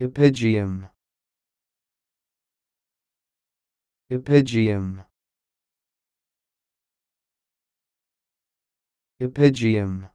Epigeum Epigeum Epigeum